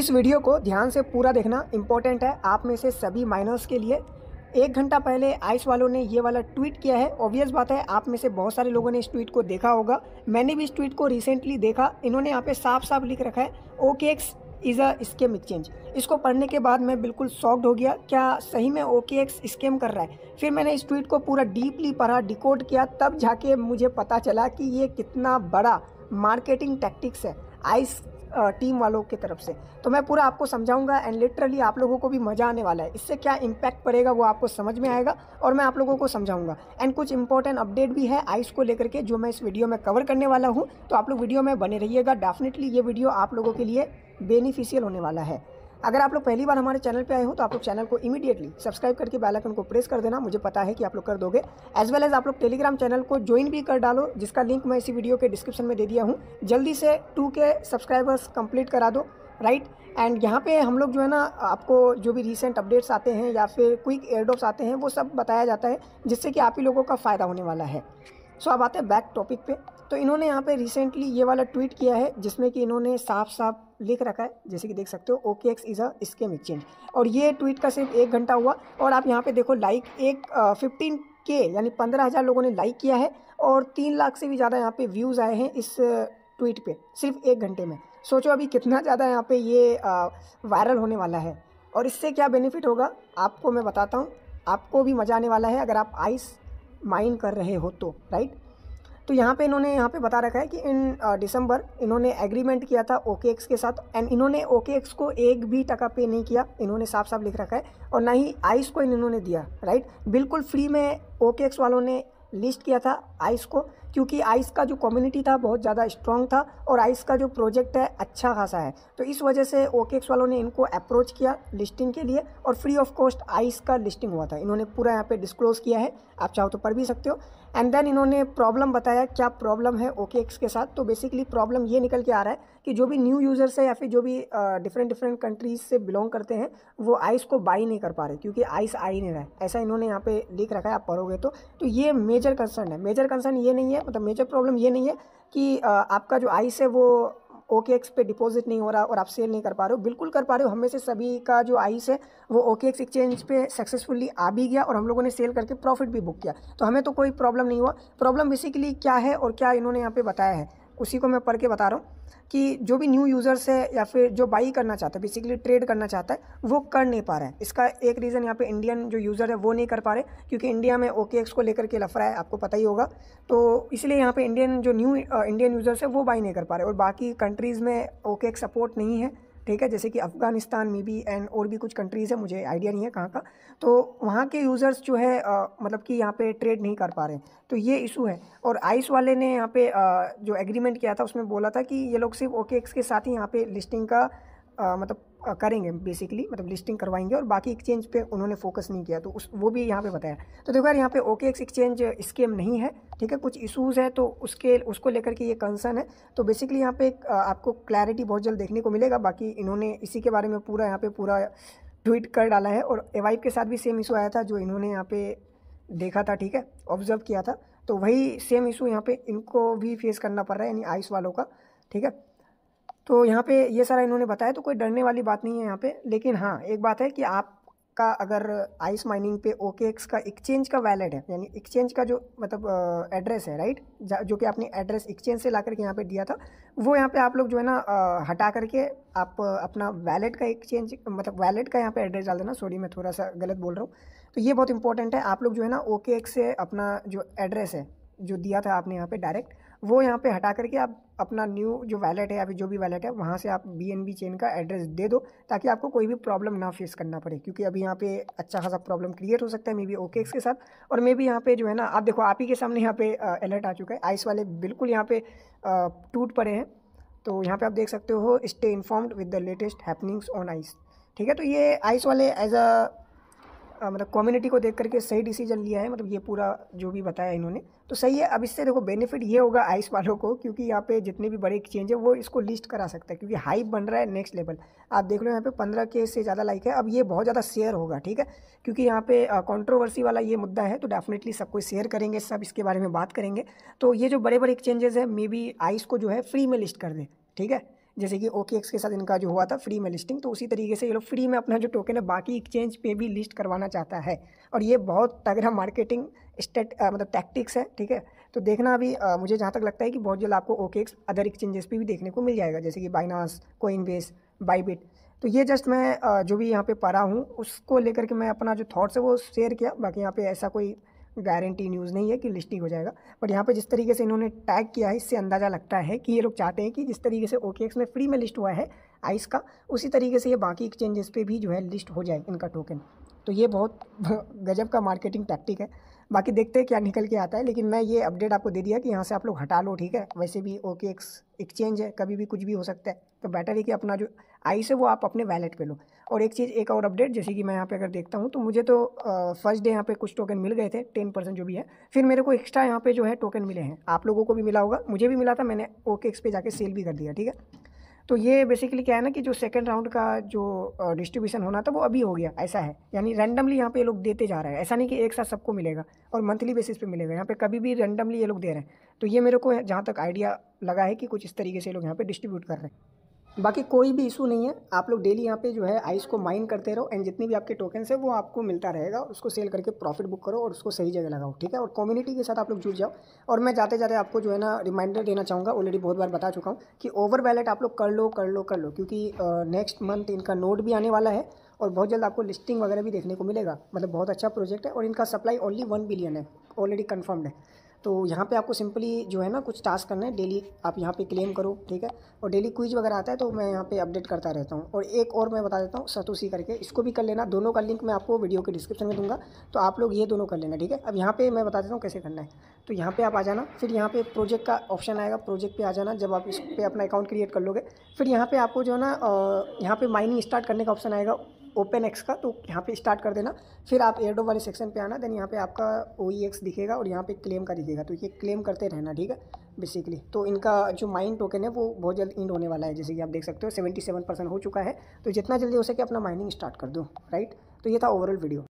इस वीडियो को ध्यान से पूरा देखना इम्पोर्टेंट है आप में से सभी माइनर्स के लिए एक घंटा पहले आइस वालों ने ये वाला ट्वीट किया है ऑब्वियस बात है आप में से बहुत सारे लोगों ने इस ट्वीट को देखा होगा मैंने भी इस ट्वीट को रिसेंटली देखा इन्होंने यहाँ पे साफ साफ लिख रखा है OK X is a scam exchange इसको पढ़ने के बाद मैं बिल्कुल सॉक्ड हो गया क्या सही में ओके एक्स स्केम कर रहा है फिर मैंने इस ट्वीट को पूरा डीपली पढ़ा डिकोड किया तब जाके मुझे पता चला कि ये कितना बड़ा मार्केटिंग टैक्टिक्स है आइस टीम वालों की तरफ से तो मैं पूरा आपको समझाऊंगा एंड लिटरली आप लोगों को भी मज़ा आने वाला है इससे क्या इम्पैक्ट पड़ेगा वो आपको समझ में आएगा और मैं आप लोगों को समझाऊंगा एंड कुछ इंपॉर्टेंट अपडेट भी है आइस को लेकर के जो मैं इस वीडियो में कवर करने वाला हूँ तो आप लोग वीडियो में बने रहिएगा डेफिनेटली ये वीडियो आप लोगों के लिए बेनिफिशियल होने वाला है अगर आप लोग पहली बार हमारे चैनल पे आए हो तो आप लोग चैनल को इमीडिएटली सब्सक्राइब करके बेल आइकन को प्रेस कर देना मुझे पता है कि आप लोग कर दोगे एज वेल एज आप लोग टेलीग्राम चैनल को ज्वाइन भी कर डालो जिसका लिंक मैं इसी वीडियो के डिस्क्रिप्शन में दे दिया हूँ जल्दी से टू के सब्सक्राइबर्स कंप्लीट करा दो राइट एंड यहाँ पे हम लोग जो है ना आपको जो भी रिसेंट अपडेट्स आते हैं या फिर क्विक एयरड्रॉप्स आते हैं वो सब बताया जाता है जिससे कि आप ही लोगों का फ़ायदा होने वाला है सो अब आते हैं बैक टॉपिक पे तो इन्होंने यहाँ पे रिसेंटली ये वाला ट्वीट किया है जिसमें कि इन्होंने साफ साफ लिख रखा है जैसे कि देख सकते हो OK X is a scam exchange और ये ट्वीट का सिर्फ एक घंटा हुआ और आप यहाँ पे देखो लाइक एक फिफ्टीन के यानी पंद्रह हज़ार लोगों ने लाइक किया है और तीन लाख से भी ज़्यादा यहाँ पे व्यूज़ आए हैं इस ट्वीट पे सिर्फ एक घंटे में सोचो अभी कितना ज़्यादा यहाँ पे ये वायरल होने वाला है और इससे क्या बेनिफिट होगा आपको मैं बताता हूँ आपको भी मज़ा आने वाला है अगर आप आइस माइन कर रहे हो तो राइट तो यहाँ पे इन्होंने यहाँ पे बता रखा है कि इन दिसंबर इन्होंने एग्रीमेंट किया था ओके एक्स के साथ एंड इन्होंने ओके एक्स को एक भी टका पे नहीं किया इन्होंने साफ साफ लिख रखा है और ना ही आइस को इन्होंने दिया राइट बिल्कुल फ्री में ओके एक्स वालों ने लिस्ट किया था आइस को क्योंकि आइस का जो कम्युनिटी था बहुत ज़्यादा स्ट्रॉन्ग था और आइस का जो प्रोजेक्ट है अच्छा खासा है तो इस वजह से ओकेक्स वालों ने इनको अप्रोच किया लिस्टिंग के लिए और फ्री ऑफ कॉस्ट आइस का लिस्टिंग हुआ था इन्होंने पूरा यहाँ पे डिस्क्लोज़ किया है आप चाहो तो पढ़ भी सकते हो एंड देन इन्होंने प्रॉब्लम बताया क्या प्रॉब्लम है ओकेक्स के साथ तो बेसिकली प्रॉब्लम ये निकल के आ रहा है कि जो भी न्यू यूज़र्स है या फिर जो भी डिफरेंट डिफरेंट कंट्रीज से बिलोंग करते हैं वो आइस को बाई नहीं कर पा रहे क्योंकि आइस आ ही नहीं रहा है ऐसा इन्होंने यहाँ पे लिख रखा है आप पढ़ोगे तो, तो ये मेजर कंसर्न है मेजर कंसर्न ये नहीं है है मतलब मेजर प्रॉब्लम ये नहीं है कि आपका जो आइस है वो ओ के एक्स पे डिपॉजिट नहीं हो रहा और आप सेल नहीं कर पा रहे हो बिल्कुल कर पा रहे हो हमें से सभी का जो आइस है वो ओ के एक्स एक्सचेंज पे सक्सेसफुली आ भी गया और हम लोगों ने सेल करके प्रॉफिट भी बुक किया तो हमें तो कोई प्रॉब्लम नहीं हुआ प्रॉब्लम बेसिकली क्या है और क्या इन्होंने यहाँ पे बताया है उसी को मैं पढ़ के बता रहा हूँ कि जो भी न्यू यूज़र्स है या फिर जो बाई करना चाहता है बेसिकली ट्रेड करना चाहता है वो कर नहीं पा रहे हैं इसका एक रीज़न यहाँ पे इंडियन जो यूज़र है वो नहीं कर पा रहे क्योंकि इंडिया में ओ को लेकर के लफड़ा है आपको पता ही होगा तो इसलिए यहाँ पर इंडियन जो न्यू इंडियन यूज़र्स है वो बाई नहीं कर पा रहे और बाकी कंट्रीज़ में ओके सपोर्ट नहीं है ठीक है जैसे कि अफ़गानिस्तान में भी एंड और भी कुछ कंट्रीज़ है मुझे आइडिया नहीं है कहाँ का तो वहाँ के यूज़र्स जो है आ, मतलब कि यहाँ पे ट्रेड नहीं कर पा रहे तो ये इशू है और आइस वाले ने यहाँ पे आ, जो एग्रीमेंट किया था उसमें बोला था कि ये लोग सिर्फ ओके के साथ ही यहाँ पे लिस्टिंग का आ, मतलब करेंगे बेसिकली मतलब लिस्टिंग करवाएंगे और बाकी एक्सचेंज पे उन्होंने फोकस नहीं किया तो उस वो भी यहाँ पे बताया तो देखो यार यहाँ पे ओके एक्स एक्सचेंज स्कीम नहीं है ठीक है कुछ इशूज़ है तो उसके उसको लेकर के ये कंसर्न है तो बेसिकली यहाँ पे आपको क्लैरिटी बहुत जल्द देखने को मिलेगा बाकी इन्होंने इसी के बारे में पूरा यहाँ पर पूरा ट्वीट कर डाला है और एवाइप के साथ भी सेम इशू आया था जो इन्होंने यहाँ पर देखा था ठीक है ऑब्जर्व किया था तो वही सेम इशू यहाँ पर इनको भी फेस करना पड़ रहा है यानी आइस वालों का ठीक है तो यहाँ पे ये सारा इन्होंने बताया तो कोई डरने वाली बात नहीं है यहाँ पे लेकिन हाँ एक बात है कि आपका अगर आइस माइनिंग पे ओके का एक्सचेंज का वैलेट है यानी एक्सचेंज का जो मतलब एड्रेस है राइट जो कि आपने एड्रेस एक्सचेंज से ला करके यहाँ पे दिया था वो यहाँ पे आप लोग जो है ना हटा करके आप अपना वैलेट का एक्सचेंज मतलब वैलेट का यहाँ पे एड्रेस डाल देना सॉरी मैं थोड़ा सा गलत बोल रहा हूँ तो ये बहुत इंपॉर्टेंट है आप लोग जो है ना ओके से अपना जो एड्रेस है जो दिया था आपने यहाँ पे डायरेक्ट वो यहाँ पे हटा करके आप अपना न्यू जो वैलेट है या फिर जो भी वैलेट है वहाँ से आप बी एन बी चेन का एड्रेस दे दो ताकि आपको कोई भी प्रॉब्लम ना फेस करना पड़े क्योंकि अभी यहाँ पे अच्छा खासा प्रॉब्लम क्रिएट हो सकता है मे बी ओके के साथ और मे बी यहाँ पे जो है ना आप देखो आप ही के सामने यहाँ पे अलर्ट आ चुका है आइस वाले बिल्कुल यहाँ पे टूट पड़े हैं तो यहाँ पे आप देख सकते हो stay informed with the latest happenings on ice ठीक है तो ये आइस वाले एज अ मतलब कम्युनिटी को देख करके सही डिसीजन लिया है मतलब ये पूरा जो भी बताया इन्होंने तो सही है अब इससे देखो बेनिफिट ये होगा आइस वालों को क्योंकि यहाँ पे जितने भी बड़े एक्सचेंज है वो इसको लिस्ट करा सकता है क्योंकि हाइप बन रहा है नेक्स्ट लेवल आप देख लो यहाँ पे पंद्रह के से ज़्यादा लाइक है अब ये बहुत ज़्यादा शेयर होगा ठीक है क्योंकि यहाँ पे कॉन्ट्रोवर्सी वाला ये मुद्दा है तो डेफिनेटली सबको शेयर करेंगे सब इसके बारे में बात करेंगे तो ये जो बड़े बड़े एक्सचेंजेस हैं मे बी आइस को जो है फ्री में लिस्ट कर दें ठीक है जैसे कि ओके एक्स के साथ इनका जो हुआ था फ्री में लिस्टिंग तो उसी तरीके से ये लोग फ्री में अपना जो टोकन है बाकी एक्सचेंज पे भी लिस्ट करवाना चाहता है और ये बहुत तगड़ा मार्केटिंग स्टेट मतलब टैक्टिक्स है ठीक है तो देखना अभी आ, मुझे जहाँ तक लगता है कि बहुत जल्द आपको ओके एक्स अदर एक्सचेंजेस पर भी देखने को मिल जाएगा जैसे कि बाइनास कोइन बेस बाईबिट तो ये जस्ट मैं आ, जो भी यहाँ पे पढ़ा हूँ उसको लेकर के मैं अपना जो थाट्स है वो शेयर किया बाकी यहाँ पे ऐसा कोई गारंटी न्यूज़ नहीं है कि लिस्टिंग हो जाएगा बट यहाँ पर जिस तरीके से इन्होंने टैग किया है इससे अंदाज़ा लगता है कि ये लोग चाहते हैं कि जिस तरीके से ओके में फ्री में लिस्ट हुआ है आइस का उसी तरीके से ये बाकी एक्सचेंजेस पे भी जो है लिस्ट हो जाए इनका टोकन तो ये बहुत गजब का मार्केटिंग टैक्टिक है बाकी देखते हैं क्या निकल के आता है लेकिन मैं ये अपडेट आपको दे दिया कि यहाँ से आप लोग हटा लो ठीक है वैसे भी ओके एक्स एक्सचेंज है कभी भी कुछ भी हो सकता है तो बेटर है कि अपना जो आई से वो आप अपने वैलेट पे लो और एक चीज़ एक और अपडेट जैसे कि मैं यहाँ पे अगर देखता हूँ तो मुझे तो फर्स्ट डे यहाँ पे कुछ टोकन मिल गए थे टेन परसेंट जो भी है फिर मेरे को एक्स्ट्रा यहाँ पे जो है टोकन मिले हैं आप लोगों को भी मिला होगा मुझे भी मिला था मैंने ओके एक्स पे जाके सेल भी कर दिया ठीक है तो ये बेसिकली क्या है ना कि जो सेकेंड राउंड का जो डिस्ट्रीब्यूशन होना था वो अभी हो गया ऐसा है यानी रैंडमली यहाँ पे ये लोग देते जा रहे हैं ऐसा नहीं कि एक साथ सबको मिलेगा और मंथली बेसिस पे मिलेगा यहाँ पे कभी भी रैंडमली ये लोग दे रहे हैं तो ये मेरे को जहाँ तक आइडिया लगा है कि कुछ इस तरीके से लोग यहाँ पे डिस्ट्रीब्यूट कर रहे हैं बाकी कोई भी इशू नहीं है आप लोग डेली यहाँ पे जो है आइस को माइन करते रहो एंड जितनी भी आपके टोकन्स है वो आपको मिलता रहेगा उसको सेल करके प्रॉफिट बुक करो और उसको सही जगह लगाओ ठीक है और कम्युनिटी के साथ आप लोग जुड़ जाओ और मैं जाते जाते आपको जो है ना रिमाइंडर देना चाहूँगा ऑलरेडी बहुत बार बता चुका हूँ कि ओवर वैलेट आप लोग कर लो कर लो कर लो क्योंकि नेक्स्ट मंथ इनका नोट भी आने वाला है और बहुत जल्द आपको लिस्टिंग वगैरह भी देखने को मिलेगा मतलब बहुत अच्छा प्रोजेक्ट है और इनका सप्लाई ओनली वन बिलियन है ऑलरेडी कन्फर्म्ड है तो यहाँ पे आपको सिंपली जो है ना कुछ टास्क करना है डेली आप यहाँ पे क्लेम करो ठीक है और डेली क्विज वगैरह आता है तो मैं यहाँ पे अपडेट करता रहता हूँ और एक और मैं बता देता हूँ सतोसी करके इसको भी कर लेना दोनों का लिंक मैं आपको वीडियो के डिस्क्रिप्शन में दूंगा तो आप लोग ये दोनों कर लेना ठीक है अब यहाँ पर मैं बता देता हूँ कैसे करना है तो यहाँ पर आप आ जाना फिर यहाँ पर प्रोजेक्ट का ऑप्शन आएगा प्रोजेक्ट पर आ जाना जब आप इस पर अपना अकाउंट क्रिएट कर लोगे फिर यहाँ पर आपको जो है ना यहाँ पर माइनिंग स्टार्ट करने का ऑप्शन आएगा ओपन एक्स का तो यहाँ पे स्टार्ट कर देना फिर आप एयरडो वाले सेक्शन पे आना देन यहाँ पे आपका ओ एक्स e दिखेगा और यहाँ पे क्लेम का दिखेगा तो ये क्लेम करते रहना ठीक है बेसिकली तो इनका जो माइन टोकन है वो बहुत जल्द इंड होने वाला है जैसे कि आप देख सकते हो सेवेंटी सेवन परसेंट हो चुका है तो जितना जल्दी हो सके अपना माइनिंग स्टार्ट कर दो राइट तो ये था ओवरऑल वीडियो